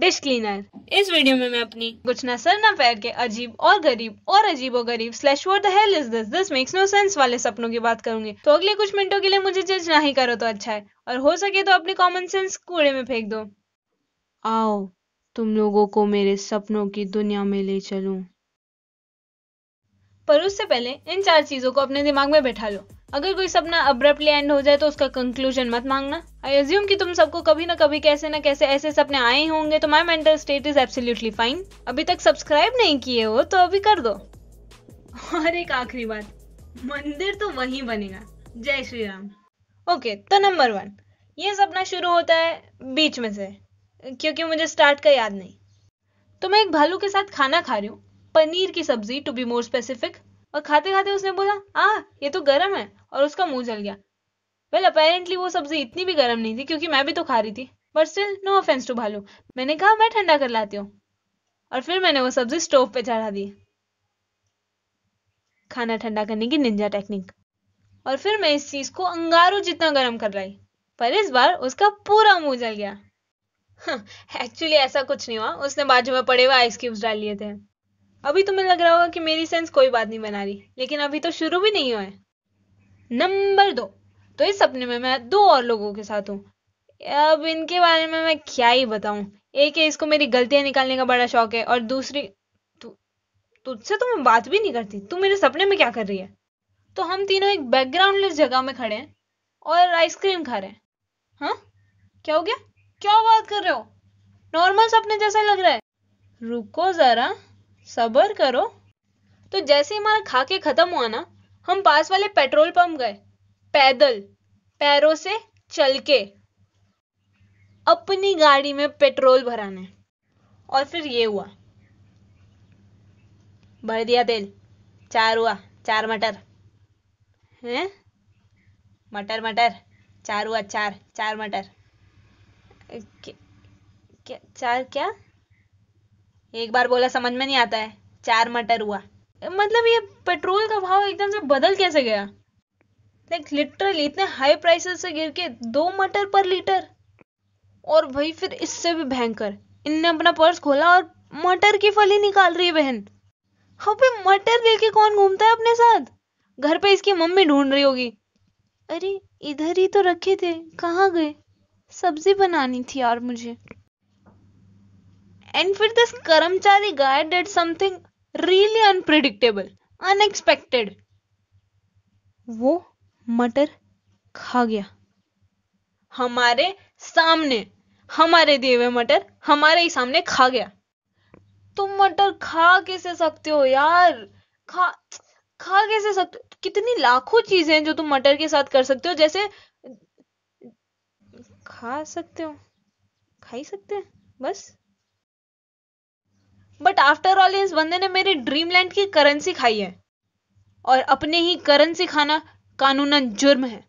dish cleaner इस video में मैं अपनी कुछ न सर न पैर के अजीब और गरीब और अजीबो गरीब slash what hell is this this makes no sense वाले सपनों की बात करूंगी तो अगले कुछ मिनटों के लिए मुझे जज ना ही करो तो अच्छा है और हो सके तो अपनी कॉमन सेंस कूड़े में फेंक दो आओ तुम लोगों को मेरे सपनों की दुनिया में ले चलूं पर उससे पहले इन चार चीजों को अपने दिमाग में बैठा लो अगर कोई सपना अब्रप्टली एंड हो जाए तो उसका कंक्लूजन मत मांगना आई एज्यूम कि तुम सबको कभी ना कभी कैसे ना कैसे ऐसे सपने आए होंगे तो my mental state is absolutely fine अभी तक सब्सक्राइब नहीं किए हो तो अभी कर दो और एक आखिरी बात मंदिर तो वहीं बनेगा जय श्री राम ओके तो नंबर वन ये सपना शुरू होता है बीच में से क्योंकि मुझे स्टार्ट का याद नहीं तो मैं एक भालू के साथ खाना खा रही हूँ पनीर की सब्जी टू बी मोर स्पेसिफिक और खाते खाते उसने बोला आ ये तो गर्म है और उसका मुंह जल गया वेल well, अपेरेंटली वो सब्जी इतनी भी गर्म नहीं थी क्योंकि मैं भी तो खा रही थी but still no offence to भालू मैंने कहा मैं ठंडा कर लाती हूँ और फिर मैंने वो सब्जी स्टोव पे चढ़ा दी खाना ठंडा करने की निंजा टेक्निक और फिर मैं इस चीज को अंगारों जितना गर्म कर लाई पर इस बार उसका पूरा मुंह जल गया एक्चुअली हाँ, ऐसा कुछ नहीं हुआ उसने बाजू में पड़े हुए आइस क्यूब्स डाल लिए थे अभी तुम्हें तो लग रहा होगा कि मेरी सेंस कोई बात नहीं बना रही लेकिन अभी तो शुरू भी नहीं हुआ है नंबर दो तो इस सपने में मैं दो और लोगों के साथ हूँ अब इनके बारे में मैं क्या ही बताऊं एक है इसको मेरी गलतियां निकालने का बड़ा शौक है और दूसरी तुझसे तो मैं बात भी नहीं करती तू मेरे सपने में क्या कर रही है तो हम तीनों एक बैकग्राउंडलेस जगह में खड़े हैं और आइसक्रीम खा रहे हैं हाँ क्या हो गया क्या बात कर रहे हो नॉर्मल सपने जैसा लग रहा है रुको जरा सबर करो तो जैसे ही हमारा खा के खत्म हुआ ना हम पास वाले पेट्रोल पंप गए पैदल पैरों से चल के अपनी गाड़ी में पेट्रोल भराने और फिर ये हुआ भर दिया तेल चार हुआ चार मटर हैं मटर मटर चार हुआ चार चार मटर क्या, क्या चार क्या एक बार बोला समझ में नहीं आता है चार मटर हुआ मतलब ये पेट्रोल का भाव एकदम से बदल कैसे गया लाइक लिटरली इतने हाई प्राइसेस से गिर के दो मटर पर लीटर और वही फिर इससे भी भयंकर इनने अपना पर्स खोला और मटर की फली निकाल रही है बहन अबे हाँ, मटर लेके कौन घूमता है अपने साथ घर पे इसकी मम्मी ढूंढ रही होगी अरे इधर ही तो रखे थे कहाँ गए सब्जी बनानी थी यार मुझे एंड फिर दिस कर्मचारी guy did something really unpredictable unexpected वो मटर खा गया हमारे सामने हमारे दिए हुए मटर हमारे ही सामने खा गया तुम मटर खा कैसे सकते हो यार खा खा कैसे सकते हो कितनी लाखों चीजें हैं जो तुम मटर के साथ कर सकते हो जैसे खा सकते हो खा ही सकते हैं बस बट आफ्टर ऑल इस बंदे ने मेरी ड्रीमलैंड की करेंसी खाई है और अपने ही करेंसी खाना कानून जुर्म है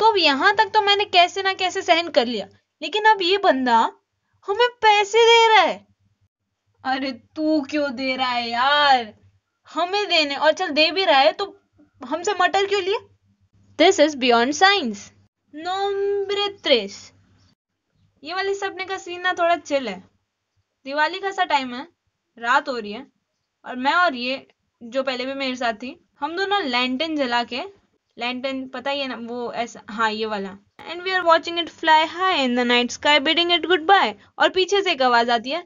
तो अब यहाँ तक तो मैंने कैसे ना कैसे सहन कर लिया लेकिन अब ये बंदा हमें पैसे दे रहा है अरे तू क्यों दे रहा है यार हमें देने और चल दे भी रहा है तो हमसे मटर क्यों लिए दिस इज बियॉन्ड साइंस त्रेस ये वाले सपने का सीन ना थोड़ा चिल है दिवाली का सा टाइम है रात हो रही है और मैं और ये जो पहले भी मेरे साथ थी हम दोनों लैंटन जला के लैंटन पता ही है ना वो ऐसा हाँ ये वाला and we are watching it fly high in the night sky bidding it good bye और पीछे से एक आवाज आती है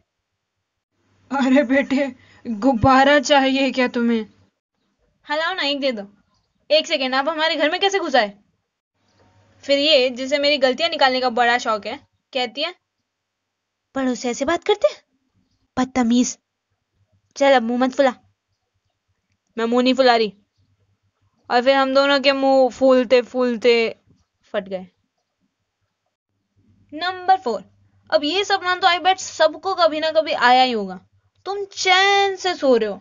अरे बेटे गुब्बारा चाहिए क्या तुम्हें हलाओ ना एक दे दो एक सेकेंड आप हमारे घर में कैसे घुसाए फिर ये जिसे मेरी गलतियां निकालने का बड़ा शौक है कहती है पड़ोसी ऐसे बात करते बदतमीज चल अब मुंह मत फुला मैं मुंह नहीं फुला रही और फिर हम दोनों के मुंह फूलते फूलते फट गए नंबर फोर अब ये सपना तो आई बेट सबको कभी ना कभी आया ही होगा तुम चैन से सो रहे हो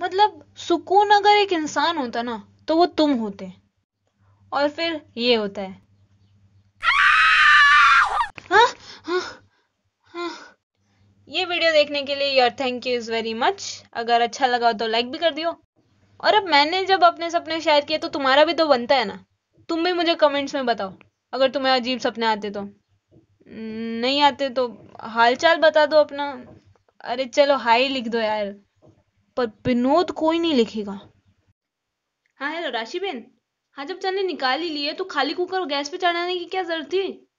मतलब सुकून अगर एक इंसान होता ना तो वो तुम होते और फिर ये होता है ये वीडियो देखने के लिए your thank you is very much अगर अच्छा लगा तो लाइक भी कर दियो और अब मैंने जब अपने सपने शेयर किए तो तुम्हारा भी तो बनता है ना तुम भी मुझे कमेंट्स में बताओ अगर तुम्हें अजीब सपने आते तो नहीं आते तो हालचाल बता दो अपना अरे चलो हाई लिख दो यार पर विनोद कोई नहीं लिखेगा हाँ हेलो राशि बेन हाँ जब चने निकाल ही लिए तो खाली कुकर गैस पे चढ़ाने की क्या जरूरत थी